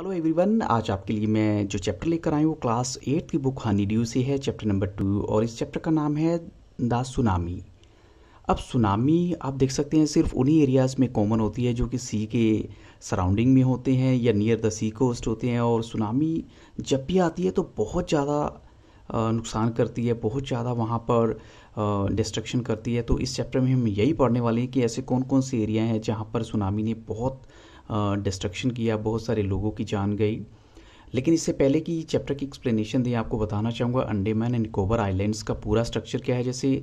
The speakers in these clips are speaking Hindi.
हेलो एवरीवन आज आपके लिए मैं जो चैप्टर लेकर आई हूँ क्लास एट की बुक हानी ड्यू से है चैप्टर नंबर टू और इस चैप्टर का नाम है द सुनामी अब सुनामी आप देख सकते हैं सिर्फ उन्हीं एरियाज़ में कॉमन होती है जो कि सी के सराउंडिंग में होते हैं या नियर द सी कोस्ट होते हैं और सुनामी जब भी आती है तो बहुत ज़्यादा नुकसान करती है बहुत ज़्यादा वहाँ पर डिस्ट्रक्शन करती है तो इस चैप्टर में हम यही पढ़ने वाले हैं कि ऐसे कौन कौन से एरिया हैं जहाँ पर सुनामी ने बहुत डिस्ट्रक्शन किया बहुत सारे लोगों की जान गई लेकिन इससे पहले कि चैप्टर की एक्सप्लेनेशन दें आपको बताना चाहूँगा अंडेमान एंड निकोबर आइलैंड्स का पूरा स्ट्रक्चर क्या है जैसे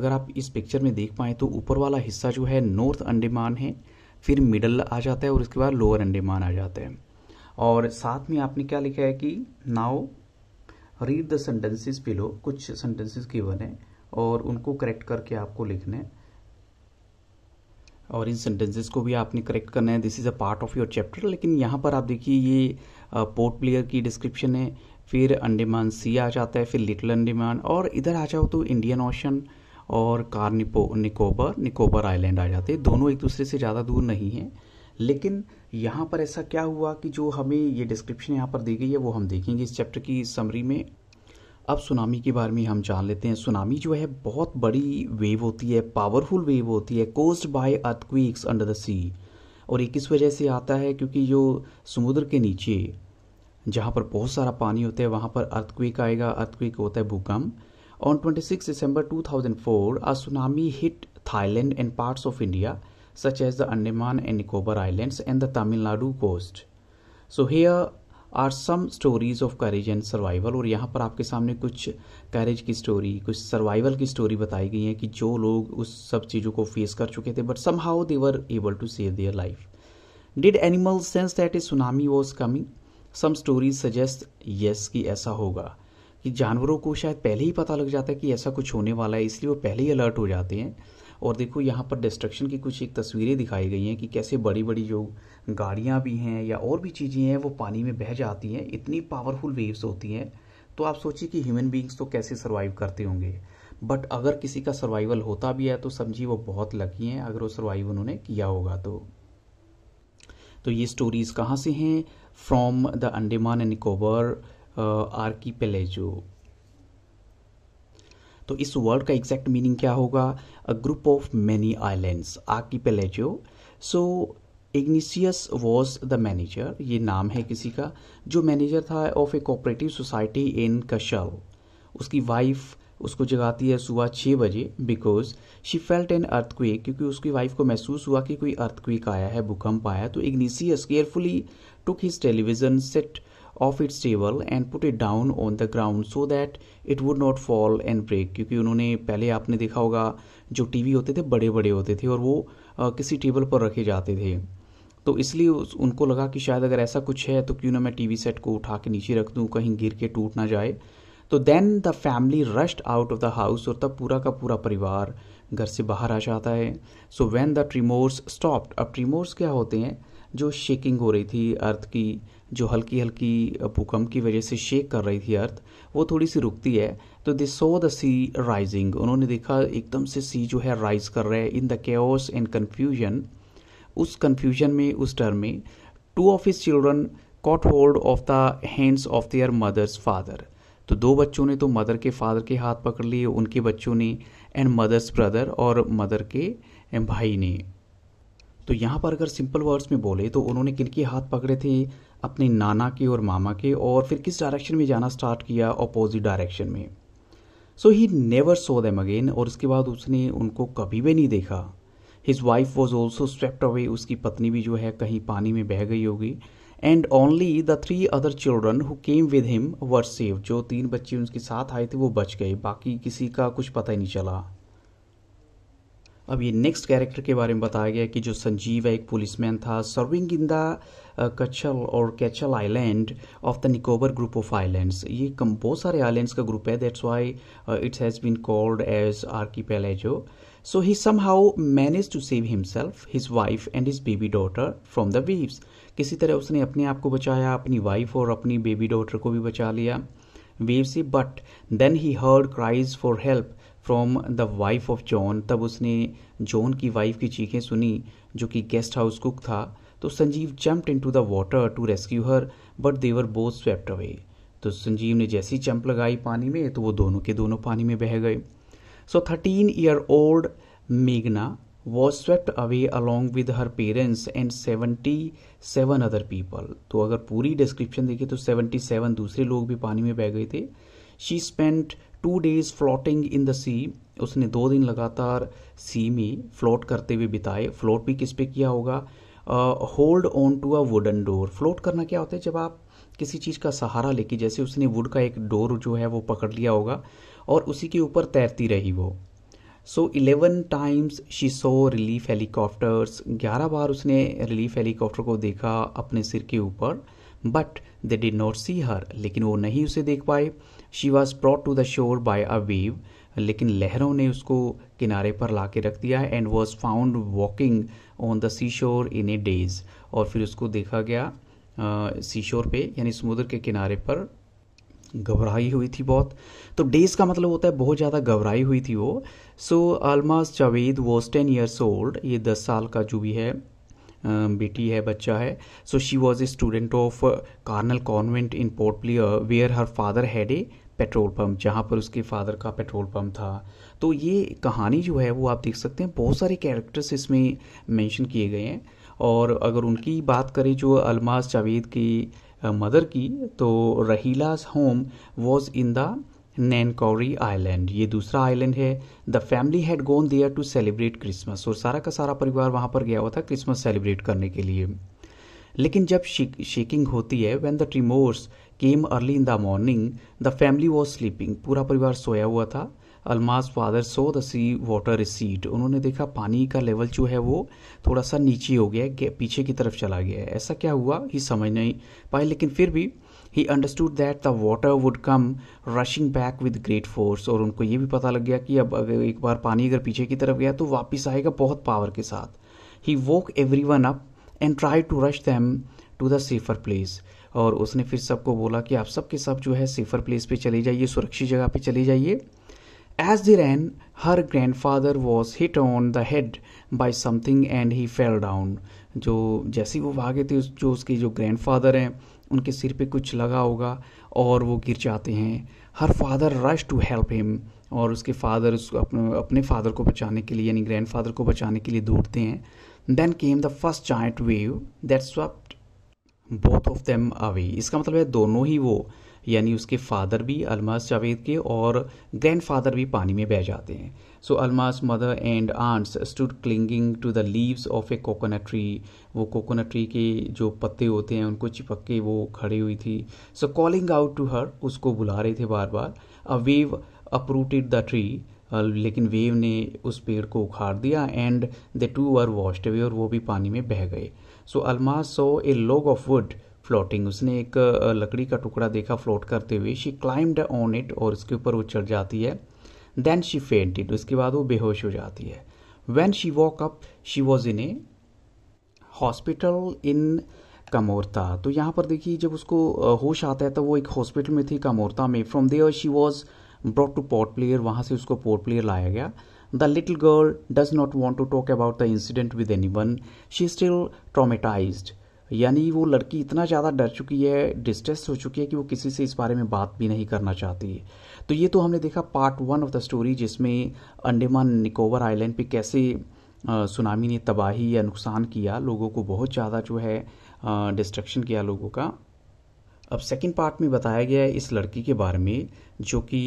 अगर आप इस पिक्चर में देख पाएँ तो ऊपर वाला हिस्सा जो है नॉर्थ अंडेमान है फिर मिडल आ जाता है और उसके बाद लोअर अंडेमान आ जाता है और साथ में आपने क्या लिखा है कि now read the sentences below कुछ सेंटेंसेस की बने और उनको करेक्ट करके आपको लिखना है और इन सेंटेंसेस को भी आपने करेक्ट करना है this is a part of your chapter लेकिन यहाँ पर आप देखिए ये पोर्ट प्लेयर की डिस्क्रिप्शन है फिर अंडेमान सी आ जाता है फिर लिटिल अंडेमान और इधर आ जाओ तो इंडियन ओशन और कार निपो निकोबर निकोबर आइलैंड आ जाते हैं दोनों एक दूसरे से ज़्यादा दूर नहीं हैं लेकिन यहाँ पर ऐसा क्या हुआ कि जो हमें ये डिस्क्रिप्शन यहाँ पर दी गई है वो हम देखेंगे इस चैप्टर की समरी में अब सुनामी के बारे में हम जान लेते हैं सुनामी जो है बहुत बड़ी वेव होती है पावरफुल वेव होती है caused by earthquakes under the sea और ये किस वजह से आता है क्योंकि जो समुद्र के नीचे जहाँ पर बहुत सारा पानी होता है वहाँ पर अर्थक्विक आएगा अर्थक्विक होता है भूकंप on 26 December 2004 a tsunami hit Thailand and parts of India such as the Andaman and Nicobar islands and the Tamil Nadu coast so here are some stories of courage and survival और यहाँ पर आपके सामने कुछ करेज की स्टोरी कुछ सर्वाइवल की स्टोरी बताई गई है कि जो लोग उस सब चीज़ों को फेस कर चुके थे but somehow they were able to save their life did animal sense that a tsunami was coming some stories suggest yes कि ऐसा होगा कि जानवरों को शायद पहले ही पता लग जाता है कि ऐसा कुछ होने वाला है इसलिए वो पहले ही अलर्ट हो जाते हैं और देखो यहाँ पर डिस्ट्रक्शन की कुछ एक तस्वीरें दिखाई गई हैं कि कैसे बड़ी बड़ी जो गाड़ियाँ भी हैं या और भी चीज़ें हैं वो पानी में बह जाती हैं इतनी पावरफुल वेव्स होती हैं तो आप सोचिए कि ह्यूमन बींग्स तो कैसे सर्वाइव करते होंगे बट अगर किसी का सर्वाइवल होता भी है तो समझिए वो बहुत लकी हैं अगर वो सर्वाइव उन्होंने किया होगा तो तो ये स्टोरीज कहाँ से हैं from the Andaman and Nicobar archipelago तो इस वर्ड का एग्जैक्ट मीनिंग क्या होगा a group of many islands, archipelago. So Ignatius was the manager ये नाम है किसी का जो मैनेजर था of a cooperative society in कशल उसकी वाइफ उसको जगाती है सुबह छः बजे because she felt an earthquake क्योंकि उसकी वाइफ को महसूस हुआ कि कोई अर्थक्विक आया है भूकंप आया तो Ignatius carefully took his television set off its table and put it down on the ground so that it would not fall and break क्योंकि उन्होंने पहले आपने देखा होगा जो टीवी होते थे बड़े बड़े होते थे और वो किसी टेबल पर रखे जाते थे तो इसलिए उनको लगा कि शायद अगर ऐसा कुछ है तो क्यों ना मैं टीवी सेट को उठा के नीचे रख दूँ कहीं गिर के टूट ना जाए तो then the family rushed out of the house और तब पूरा का पूरा परिवार घर से बाहर आ जाता है so when the tremors stopped अब ट्रीमोर्स क्या होते हैं जो शेकिंग हो रही थी अर्थ की जो हल्की हल्की भूकंप की वजह से शेक कर रही थी अर्थ वो थोड़ी सी रुकती है तो दे सो द सी राइजिंग उन्होंने देखा एकदम से सी जो है राइज कर रहा है in the case and confusion उस कन्फ्यूजन में उस डर में two of his children caught hold of the hands of their mother's father तो दो बच्चों ने तो मदर के फादर के हाथ पकड़ लिए उनके बच्चों ने एंड मदर्स ब्रदर और मदर के भाई ने तो यहाँ पर अगर सिंपल वर्ड्स में बोले तो उन्होंने किन के हाथ पकड़े थे अपने नाना के और मामा के और फिर किस डायरेक्शन में जाना स्टार्ट किया अपोजिट डायरेक्शन में so he never saw them again और उसके बाद उसने उनको कभी भी नहीं देखा his wife was also swept away उसकी पत्नी भी जो है कहीं पानी में बह गई होगी and only the three other children who came with him were saved जो तीन बच्चे उनके साथ आए थे वो बच गए बाकी किसी का कुछ पता ही नहीं चला अब ये नेक्स्ट कैरेक्टर के बारे में बताया गया कि जो संजीव है एक पुलिसमैन था सर्विंग इन द कच्छल और Katchal island of the Nicobar group of islands ये कम बहुत सारे आइलैंड्स का ग्रुप है that's why it's has been called as archipelago so he somehow manage to save himself his wife and his baby daughter from the waves किसी तरह उसने अपने आप को बचाया अपनी वाइफ और अपनी बेबी डॉटर को भी बचा लिया waves he but then he heard cries for help from the wife of John तब उसने जॉन की वाइफ की चीखें सुनी जो कि गेस्ट हाउस कुक था तो Sanjeev jumped into the water to rescue her but they were both swept away तो संजीव ने जैसी चंप लगाई पानी में तो वो दोनों के दोनों पानी में बह गए सो थर्टीन ईयर ओल्ड मेघना was swept away along with her parents and seventy seven other people तो अगर पूरी डिस्क्रिप्शन देखें तो सेवेंटी सेवन दूसरे लोग भी पानी में बह गए थे she spent two days floating in the sea उसने दो दिन लगातार सी में फ्लोट करते हुए बिताए फ्लोट भी किस पे किया होगा hold on to a wooden door float करना क्या होता है जब आप किसी चीज़ का सहारा लेके जैसे उसने वुड का एक डोर जो है वो पकड़ लिया होगा और उसी के ऊपर तैरती रही वो so eleven times she saw relief helicopters ग्यारह बार उसने रिलीफ हेलीकॉप्टर को देखा अपने सिर के ऊपर but they did not see her लेकिन वो नहीं उसे देख पाए she was brought to the shore by a wave लेकिन लहरों ने उसको किनारे पर ला के रख दिया and was found walking on the sea shore in A days और फिर उसको देखा गया सी शोर पे यानी समुद्र के किनारे पर घबराई हुई थी बहुत तो डेज का मतलब होता है बहुत ज़्यादा घबराई हुई थी वो so Almas Javed was ten years old ये दस साल का जो भी है बेटी है बच्चा है so she was a student of Carmel convent in Port Blair where her father had a petrol pump जहाँ पर उसके फादर का पेट्रोल पंप था तो ये कहानी जो है वो आप देख सकते हैं बहुत सारे कैरेक्टर्स इसमें मेंशन किए गए हैं और अगर उनकी बात करें जो अलमास जावेद की मदर की तो रहीलास home was in the Nancowry island ये दूसरा आइलैंड है the family had gone there to celebrate Christmas और सारा का सारा परिवार वहाँ पर गया हुआ था क्रिसमस सेलिब्रेट करने के लिए लेकिन जब शेकिंग होती है when the tremors came early in the morning the family was sleeping पूरा परिवार सोया हुआ था Almas father saw the sea water recede उन्होंने देखा पानी का लेवल जो है वो थोड़ा सा नीचे हो गया है पीछे की तरफ चला गया है ऐसा क्या हुआ ही समझ नहीं पाए लेकिन फिर भी he understood that the water would come rushing back with great force और उनको ये भी पता लग गया कि अब अगर एक बार पानी अगर पीछे की तरफ गया तो वापस आएगा बहुत पावर के साथ he woke everyone up and try to rush them to the safer place और उसने फिर सबको बोला कि आप सब के सब जो है सेफर प्लेस पे चले जाइए सुरक्षित जगह पे चले जाइए as they ran her grandfather was hit on the head by something and he fell down जो जैसे वो भागे थे जो उसके जो ग्रैंड फादर हैं उनके सिर पे कुछ लगा होगा और वो गिर जाते हैं her father rush to help him और उसके फादर उसको अपने अपने फादर को बचाने के लिए यानी ग्रैंड फादर को बचाने के लिए दौड़ते हैं then came the first giant wave that swept both of them away इसका मतलब है दोनों ही वो यानी उसके फादर भी अलमास जावेद के और ग्रैंडफादर भी पानी में बह जाते हैं so Almas mother and aunts stood clinging to the leaves of a coconut tree वो कोकोनट ट्री के जो पत्ते होते हैं उनको चिपक के वो खड़ी हुई थी so calling out to her उसको बुला रहे थे बार बार a wave uprooted the tree लेकिन वेव ने उस पेड़ को उखाड़ दिया and the two are washed away और वो भी पानी में बह गए so Almas saw a log of wood floating उसने एक लकड़ी का टुकड़ा देखा फ्लोट करते हुए शी क्लाइम्ड ऑन इट और उसके ऊपर वो चढ़ जाती है देन शी फेंटेड उसके बाद वो बेहोश हो जाती है when she woke up she was in a hospital in Kamorta तो यहाँ पर देखिए जब उसको होश आता है तो वो एक हॉस्पिटल में थी कमोरता में from there she was brought to Port Blair वहाँ से उसको पोर्ट प्लेयर लाया गया The little girl does not want to talk about the incident with anyone. She is still traumatized. यानी वो लड़की इतना ज़्यादा डर चुकी है डिस्ट्रेस हो चुकी है कि वो किसी से इस बारे में बात भी नहीं करना चाहती तो ये तो हमने देखा part one of the story जिसमें अंडेमान निकोबर आइलैंड पे कैसे सुनामी ने तबाही या नुकसान किया लोगों को बहुत ज़्यादा जो है डिस्ट्रक्शन किया लोगों का अब सेकंड पार्ट में बताया गया है इस लड़की के बारे में जो कि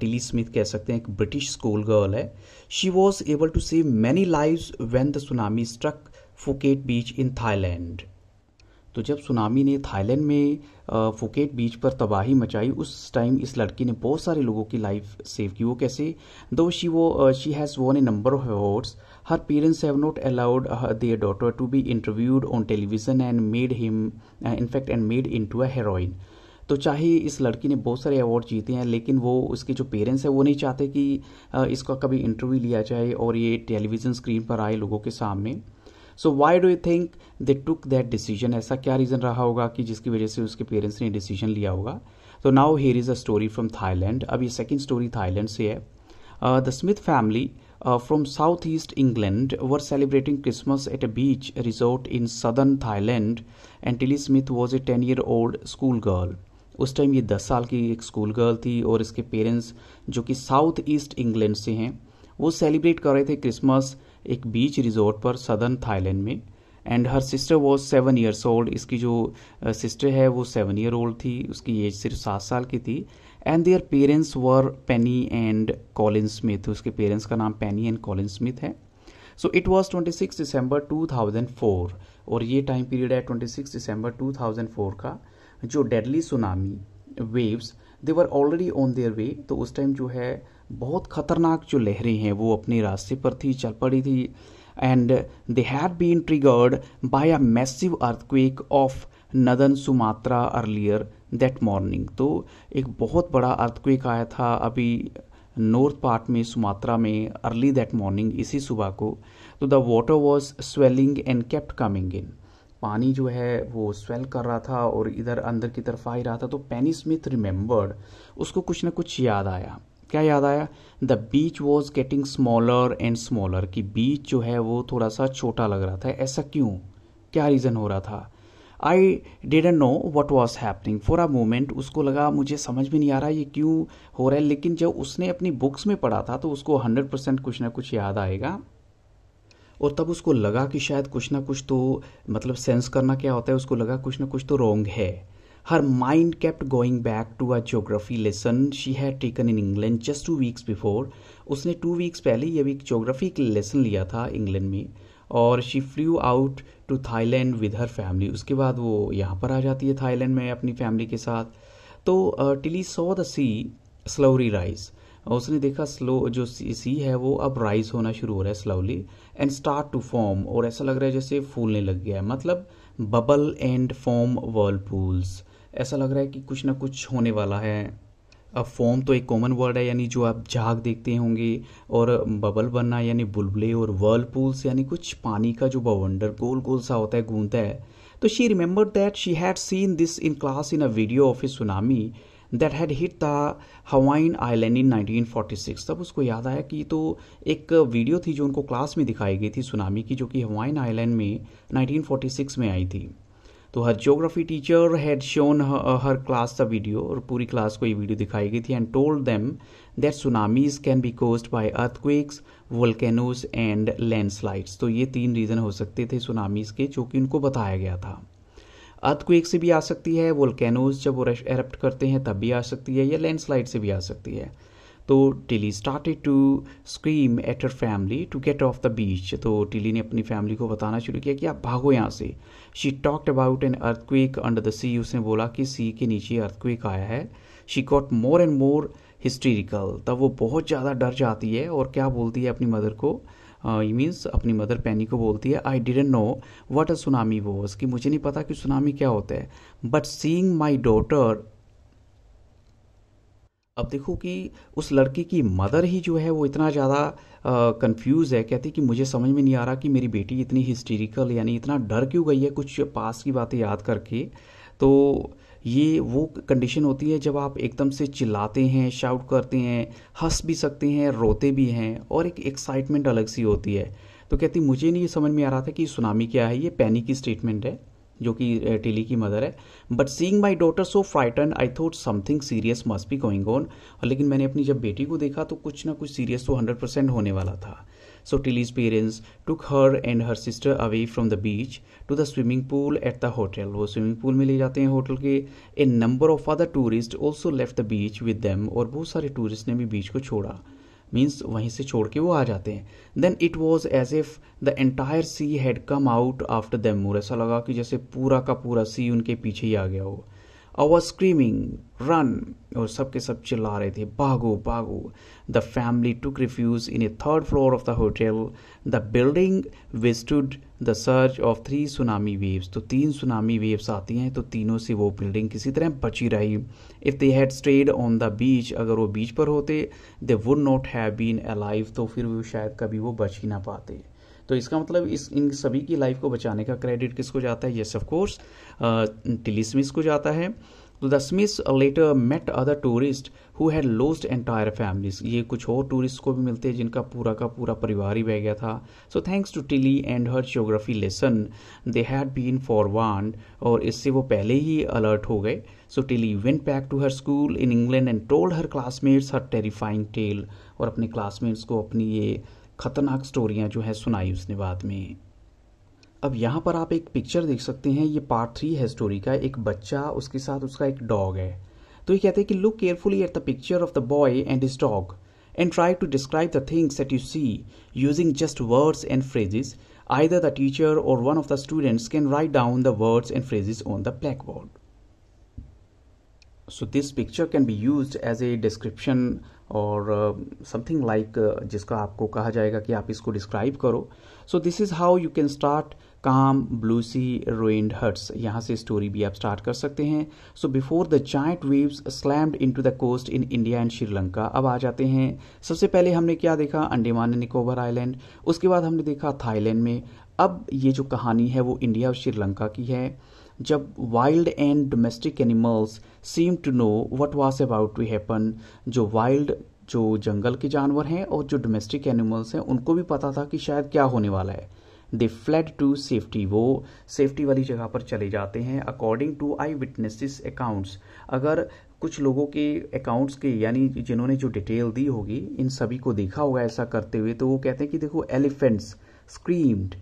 टिली स्मिथ कह सकते हैं एक ब्रिटिश स्कूल गर्ल है she was able to save many live when the tsunami struck Phuket beach in Thailand तो जब सुनामी ने थाईलैंड में फुकेट बीच पर तबाही मचाई उस टाइम इस लड़की ने बहुत सारे लोगों की लाइफ सेव की वो कैसे दो शी वो she has won a number of awards her parents have not allowed their daughter to be interviewed on television and made him in fact and made into a heroine uh, तो चाहे इस लड़की ने बहुत सारे अवार्ड जीते हैं लेकिन वो उसके जो पेरेंट्स हैं वो नहीं चाहते कि इसका कभी इंटरव्यू लिया जाए और ये टेलीविज़न स्क्रीन पर आए लोगों के सामने so why do you think they took that decision ऐसा क्या रीज़न रहा होगा कि जिसकी वजह से उसके पेरेंट्स ने डिसीजन लिया होगा तो now here is a story from Thailand अब ये सेकेंड स्टोरी थाईलैंड से है the Smith family from south east England were celebrating Christmas at a beach resort in southern Thailand and Tilly Smith was a ten year old school girl उस टाइम ये दस साल की एक स्कूल गर्ल थी और इसके पेरेंट्स जो कि साउथ ईस्ट इंग्लैंड से हैं वो सेलिब्रेट कर रहे थे क्रिसमस एक बीच रिजोर्ट पर सदर्न थाईलैंड में and her sister was seven years old इसकी जो सिस्टर है वो सेवन ईयर ओल्ड थी उसकी एज सिर्फ सात साल की थी and their parents were Penny and Colin Smith उसके पेरेंट्स का नाम पेनी एंड कॉलिन स्मिथ है so it was twenty six December two thousand four और ये टाइम पीरियड है twenty six December two thousand four का जो deadly tsunami waves they were already on their way तो उस टाइम जो है बहुत खतरनाक जो लहरें हैं वो अपने रास्ते पर थी चल पड़ी थी and they had been triggered by a massive earthquake off northern Sumatra earlier that morning तो एक बहुत बड़ा अर्थक्वेक आया था अभी नॉर्थ पार्ट में सुमात्रा में अर्ली दैट मॉर्निंग इसी सुबह को तो the water was swelling and kept coming in पानी जो है वो स्वेल कर रहा था और इधर अंदर की तरफ आ ही रहा था तो पेनी स्मिथ रिमेम्बर्ड उसको कुछ ना कुछ याद आया क्या याद आया the beach was getting smaller and smaller कि बीच जो है वो थोड़ा सा छोटा लग रहा था ऐसा क्यों क्या रीज़न हो रहा था I didn't know what was happening for a moment उसको लगा मुझे समझ भी नहीं आ रहा ये क्यों हो रहा है लेकिन जब उसने अपनी बुक्स में पढ़ा था तो उसको हंड्रेड परसेंट कुछ ना कुछ याद आएगा और तब उसको लगा कि शायद कुछ ना कुछ तो मतलब सेंस करना क्या होता है उसको लगा कुछ ना कुछ तो रॉन्ग है her mind kept going back to a geography lesson she had taken in England just two weeks before उसने टू वीक्स पहले ये एक जोग्राफी लेसन लिया था इंग्लैंड में और she flew out to Thailand with her family उसके बाद वो यहाँ पर आ जाती है थाईलैंड में अपनी फैमिली के साथ तो Tilly saw the sea slowly rise उसने देखा स्लो जो सी है वो अब राइज होना शुरू हो रहा है slowly and start to foam और ऐसा लग रहा है जैसे फूलने लग गया है मतलब बबल एंड फॉर्म वर्लपूल्स ऐसा लग रहा है कि कुछ ना कुछ होने वाला है अब फॉर्म तो एक कॉमन वर्ड है यानी जो आप झाग देखते होंगे और बबल बनना यानी बुलबुले और वर्लपूल्स यानी कुछ पानी का जो बवंडर गोल गोल सा होता है गूंदता है तो she remember that she had seen this in class in a video of a tsunami that had hit the Hawaiian island in 1946 तब उसको याद आया कि तो एक वीडियो थी जो उनको क्लास में दिखाई गई थी सुनामी की जो कि हवाइन आइलैंड में 1946 में आई थी तो her geography teacher had shown her class the video और पूरी क्लास को ये वीडियो दिखाई गई थी and told them that tsunamis can be caused by earthquakes volcanoes and landslides तो ये तीन रीज़न हो सकते थे सुनामीज के जो कि उनको बताया गया था अर्थक्वेक से भी आ सकती है वोल्केनोज जब वो एरप्ट करते हैं तब भी आ सकती है या लैंडस्लाइड से भी आ सकती है तो Tilly started to scream at her family to get off the beach तो टिली ने अपनी फैमिली को बताना शुरू किया कि आप भागो यहाँ से she talked about an earthquake under the sea उसने बोला कि सी के नीचे अर्थक्वेक आया है she got more and more hysterical तब वो बहुत ज़्यादा डर जाती है और क्या बोलती है अपनी मदर को यू uh, मीन्स अपनी मदर पैनी को बोलती है I didn't know what a tsunami was कि मुझे नहीं पता कि सुनामी क्या होता है बट सींग माई डॉटर अब देखो कि उस लड़की की मदर ही जो है वो इतना ज़्यादा कंफ्यूज uh, है कहती कि मुझे समझ में नहीं आ रहा कि मेरी बेटी इतनी हिस्टोरिकल यानी इतना डर क्यों गई है कुछ पास की बातें याद करके तो ये वो कंडीशन होती है जब आप एकदम से चिल्लाते हैं शाउट करते हैं हंस भी सकते हैं रोते भी हैं और एक एक्साइटमेंट अलग सी होती है तो कहती मुझे नहीं समझ में आ रहा था कि सुनामी क्या है ये पैनिक की स्टेटमेंट है जो कि टिली की मदर है but seeing my daughter so frightened I thought something serious must be going on और लेकिन मैंने अपनी जब बेटी को देखा तो कुछ ना कुछ सीरियस तो हंड्रेड परसेंट होने वाला था so Tilly's parents took her and her sister away from the beach to the swimming pool at the hotel वो स्विमिंग पूल में ले जाते हैं होटल के a number of other tourist also left the beach with them और बहुत सारे टूरिस्ट ने भी बीच को छोड़ा मीन्स वहीं से छोड़ के वो आ जाते हैं then it was as if the entire sea had come out after दैमूर ऐसा लगा कि जैसे पूरा का पूरा सी उनके पीछे ही आ गया हो आवर स्क्रीमिंग रन और सब के सब चिल्ला रहे थे भागो भागो the family took refuge in a third floor of the hotel the building withstood the surge of three tsunami waves तो तीन सुनामी वेव्स आती हैं तो तीनों से वो बिल्डिंग किसी तरह बची रही if they had stayed on the beach अगर वो बीच पर होते they would not have been alive तो फिर वो शायद कभी वो बच ही ना पाते तो इसका मतलब इस इन सभी की लाइफ को बचाने का क्रेडिट किसको जाता है येस ऑफ कोर्स टिली को जाता है तो the Smiths later met other tourists who had lost entire families ये कुछ और टूरिस्ट को भी मिलते हैं जिनका पूरा का पूरा परिवार ही बह गया था so thanks to Tilly and her geography lesson they had been forewarned और इससे वो पहले ही अलर्ट हो गए so Tilly went back to her school in England and told her classmates her terrifying tale और अपने क्लासमेट्स को अपनी ये खतरनाक स्टोरियाँ जो है सुनाई उसने बाद में अब यहाँ पर आप एक पिक्चर देख सकते हैं ये पार्ट थ्री है स्टोरी का एक बच्चा उसके साथ उसका एक डॉग है तो ये कहते हैं कि look carefully at the picture of the boy and his dog and try to describe the things that you see using just words and phrases either the teacher or one of the students can write down the words and phrases on the black board so this picture can be use as a description or something like जिसका आपको कहा जाएगा कि आप इसको डिस्क्राइब करो so this is how you can start काम ब्लूसी रोइंड हट्स यहाँ से स्टोरी भी आप स्टार्ट कर सकते हैं so before the giant waves slammed into the coast in India and Sri Lanka अब आ जाते हैं सबसे पहले हमने क्या देखा अंडेमान एंड निकोबर आइलैंड उसके बाद हमने देखा थाईलैंड में अब ये जो कहानी है वो इंडिया और श्रीलंका की है जब wild and domestic animals seem to know what was about to happen जो वाइल्ड जो जंगल के जानवर हैं और जो डोमेस्टिक एनिमल्स हैं उनको भी पता था कि शायद क्या होने वाला है दे फ्लड टू सेफ्टी वो सेफ्टी वाली जगह पर चले जाते हैं according to eye witnesses accounts अगर कुछ लोगों के अकाउंट्स के यानी जिन्होंने जो डिटेल दी होगी इन सभी को देखा होगा ऐसा करते हुए तो वो कहते हैं कि देखो elephants screamed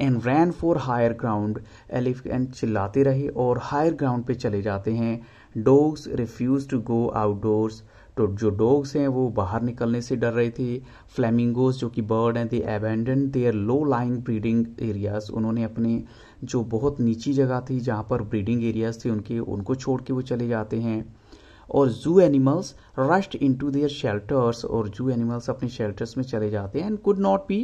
and ran for higher ground elephant चिल्लाते रहे और हायर ग्राउंड पे चले जाते हैं dogs refuse to go outdoors तो जो डॉग्स हैं वो बाहर निकलने से डर रहे थे फ्लैमिंगोज जो कि बर्ड हैं they abandon their low lying breeding areas उन्होंने अपने जो बहुत नीची जगह थी जहाँ पर ब्रीडिंग एरियाज थे उनके उनको छोड़ के वो चले जाते हैं और zoo animals rushed to their shelters और जू एनिमल्स अपने शेल्टर्स में चले जाते हैं and could not be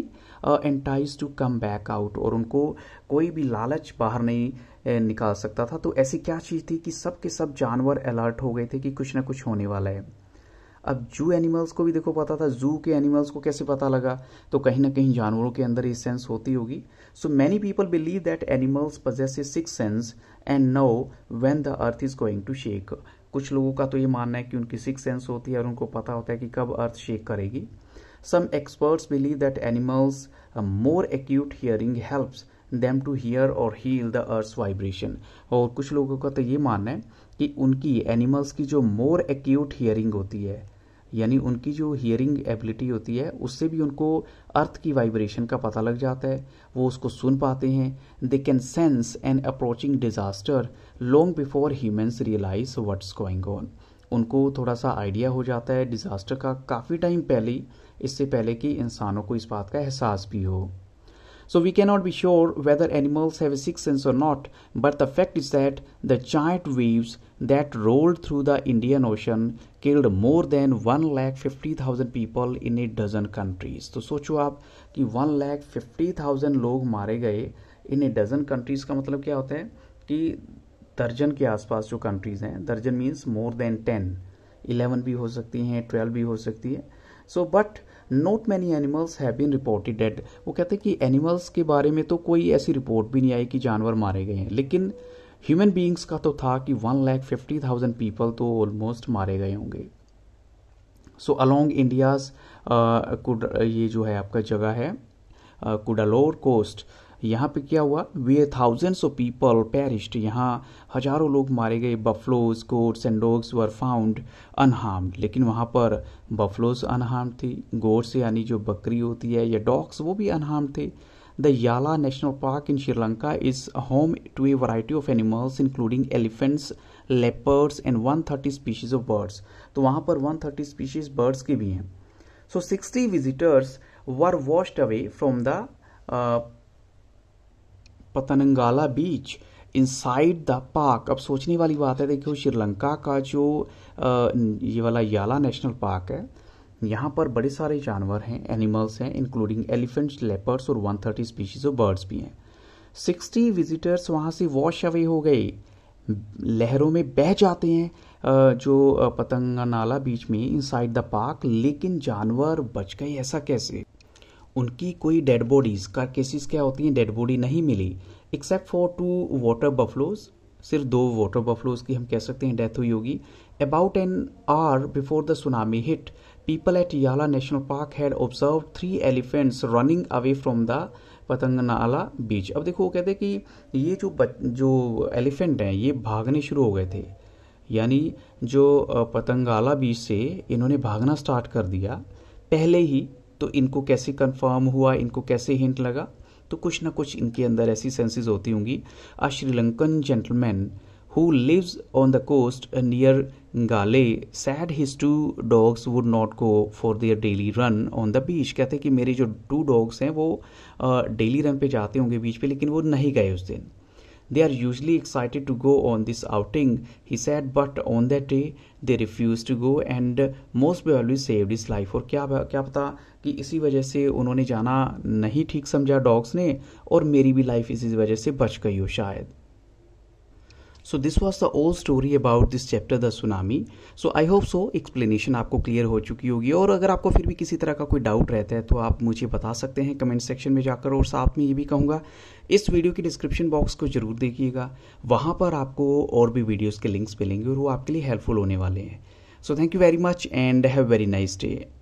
entice to come back out और उनको कोई भी लालच बाहर नहीं uh, निकाल सकता था तो ऐसी क्या चीज़ थी कि सब के सब जानवर अलर्ट हो गए थे कि कुछ ना कुछ होने वाला है अब जू एनिमल्स को भी देखो पता था जू के एनिमल्स को कैसे पता लगा तो कहीं ना कहीं जानवरों के अंदर ये सेंस होती होगी so many people believe that animals possess a six sense and know when the earth is going to shake कुछ लोगों का तो ये मानना है कि उनकी सिक्स सेंस होती है और उनको पता होता है कि कब अर्थ शेक करेगी some experts believe that animals more acute hearing helps them to hear or feel the earth vibration और कुछ लोगों का तो ये मानना है कि उनकी एनिमल्स की जो मोर एक्यूट हियरिंग होती है यानी उनकी जो हियरिंग एबिलिटी होती है उससे भी उनको अर्थ की वाइब्रेशन का पता लग जाता है वो उसको सुन पाते हैं they can sense an approaching disaster long before humans realize what's going on उनको थोड़ा सा आइडिया हो जाता है डिजास्टर का काफ़ी टाइम पहले इससे पहले कि इंसानों को इस बात का एहसास भी हो So we cannot be sure whether animals have a sixth sense or not, but the fact is that the giant waves that rolled through the Indian Ocean killed more than 1,50,000 people in a dozen countries. तो सोचो आप कि 1,50,000 लोग मारे गए इन ए डजन कंट्रीज़ का मतलब क्या होता है कि दर्जन के आसपास जो कंट्रीज़ हैं दर्जन means more than ten eleven भी हो सकती हैं ट्वेल्व भी हो सकती है so so, but not many animals have been reported dead वो कहते हैं कि एनिमल्स के बारे में तो कोई ऐसी रिपोर्ट भी नहीं आई कि जानवर मारे गए हैं लेकिन ह्यूमन बींग्स का तो था कि one lakh fifty thousand people तो ऑलमोस्ट मारे गए होंगे सो अलोंग इंडियाज ये जो है आपका जगह है uh, कुडालोर कोस्ट यहाँ पे क्या हुआ वे थाउजेंड्स ऑफ पीपल पेरिस्ट यहाँ हजारों लोग मारे गए buffaloes goats and dogs were found unharmed लेकिन वहाँ पर बफलोज अनहार्म थी गोट्स यानी जो बकरी होती है या डॉग्स वो भी अनहार्म थे the Yala national park in Sri Lanka is home to a variety of animals including elephants leopards and one thirty species of birds तो वहाँ पर वन थर्टी स्पीशीज बर्ड्स के भी हैं so sixty visitors were washed away from the Patanangala beach inside the park अब सोचने वाली बात है देखियो श्रीलंका का जो ये वाला याला नेशनल पार्क है यहाँ पर बड़े सारे जानवर हैं एनिमल्स हैं इंक्लूडिंग एलिफेंट्स लेपर्स और 130 स्पीशीज ऑफ बर्ड्स भी हैं 60 विजिटर्स वहाँ से वॉश अवे हो गए लहरों में बह जाते हैं जो पतंगनाला बीच में इनसाइड द पार्क लेकिन जानवर बच गए ऐसा कैसे उनकी कोई डेड बॉडीज़ का केसेस क्या होती हैं डेड बॉडी नहीं मिली except for two water buffaloes सिर्फ दो वाटर बफलोज की हम कह सकते हैं डेथ हुई होगी about an hour before the tsunami hit people at Yala national park had observe three elephants running away from the Patanangala beach अब देखो वो कहते हैं कि ये जो बच, जो एलिफेंट हैं ये भागने शुरू हो गए थे यानी जो पतंगाला बीच से इन्होंने भागना स्टार्ट कर दिया पहले ही तो इनको कैसे कंफर्म हुआ इनको कैसे हिंट लगा तो कुछ ना कुछ इनके अंदर ऐसी सेंसेस होती होंगी a Sri Lankan gentleman who lives on the coast near Galle said his two dogs would not go for their daily run on the beach कहते कि मेरे जो टू डॉग्स हैं वो डेली रन पे जाते होंगे बीच पे लेकिन वो नहीं गए उस दिन They are usually excited to go on this outing, he said, but on that day they refused to go and uh, most probably saved his life. और क्या क्या पता कि इसी वजह से उन्होंने जाना नहीं ठीक समझा डॉग्स ने और मेरी भी लाइफ इसी वजह से बच गई हो शायद so this was the old story about this chapter the tsunami so I hope so explanation आपको क्लियर हो चुकी होगी और अगर आपको फिर भी किसी तरह का कोई डाउट रहता है तो आप मुझे बता सकते हैं कमेंट सेक्शन में जाकर और साथ में ये भी कहूँगा इस वीडियो की डिस्क्रिप्शन बॉक्स को जरूर देखिएगा वहाँ पर आपको और भी वीडियोज़ के लिंक्स मिलेंगे और वो आपके लिए हेल्पफुल होने वाले हैं so thank you very much and have very nice day